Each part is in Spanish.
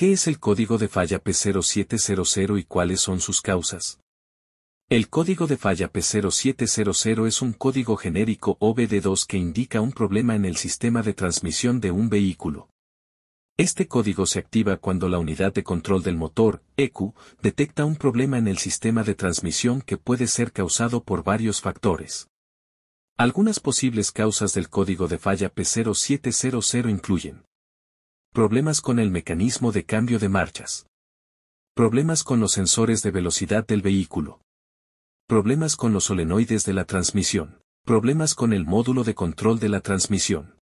¿Qué es el código de falla P0700 y cuáles son sus causas? El código de falla P0700 es un código genérico OBD2 que indica un problema en el sistema de transmisión de un vehículo. Este código se activa cuando la unidad de control del motor, EQ, detecta un problema en el sistema de transmisión que puede ser causado por varios factores. Algunas posibles causas del código de falla P0700 incluyen Problemas con el mecanismo de cambio de marchas. Problemas con los sensores de velocidad del vehículo. Problemas con los solenoides de la transmisión. Problemas con el módulo de control de la transmisión.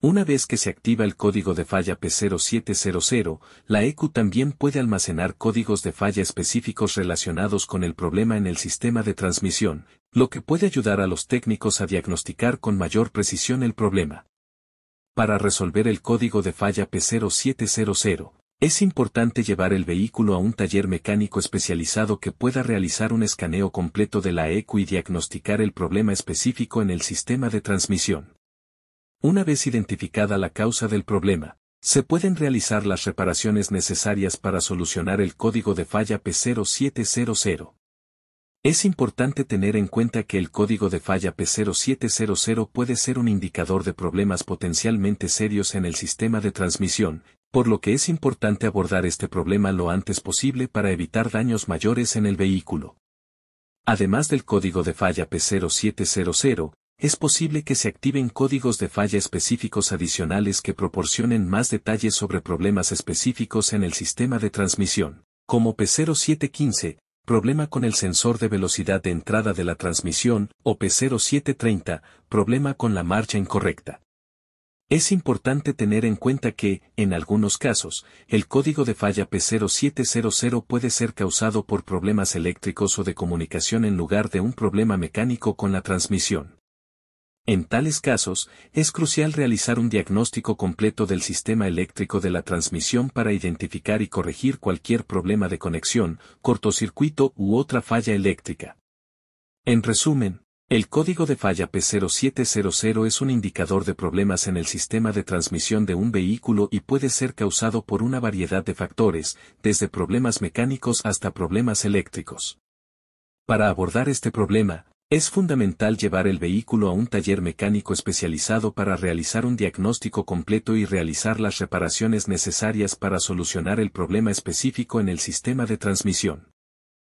Una vez que se activa el código de falla P0700, la EQ también puede almacenar códigos de falla específicos relacionados con el problema en el sistema de transmisión, lo que puede ayudar a los técnicos a diagnosticar con mayor precisión el problema. Para resolver el código de falla P0700, es importante llevar el vehículo a un taller mecánico especializado que pueda realizar un escaneo completo de la ECU y diagnosticar el problema específico en el sistema de transmisión. Una vez identificada la causa del problema, se pueden realizar las reparaciones necesarias para solucionar el código de falla P0700. Es importante tener en cuenta que el código de falla P0700 puede ser un indicador de problemas potencialmente serios en el sistema de transmisión, por lo que es importante abordar este problema lo antes posible para evitar daños mayores en el vehículo. Además del código de falla P0700, es posible que se activen códigos de falla específicos adicionales que proporcionen más detalles sobre problemas específicos en el sistema de transmisión, como P0715, problema con el sensor de velocidad de entrada de la transmisión, o p 0730 problema con la marcha incorrecta. Es importante tener en cuenta que, en algunos casos, el código de falla P0700 puede ser causado por problemas eléctricos o de comunicación en lugar de un problema mecánico con la transmisión. En tales casos, es crucial realizar un diagnóstico completo del sistema eléctrico de la transmisión para identificar y corregir cualquier problema de conexión, cortocircuito u otra falla eléctrica. En resumen, el código de falla P0700 es un indicador de problemas en el sistema de transmisión de un vehículo y puede ser causado por una variedad de factores, desde problemas mecánicos hasta problemas eléctricos. Para abordar este problema, es fundamental llevar el vehículo a un taller mecánico especializado para realizar un diagnóstico completo y realizar las reparaciones necesarias para solucionar el problema específico en el sistema de transmisión.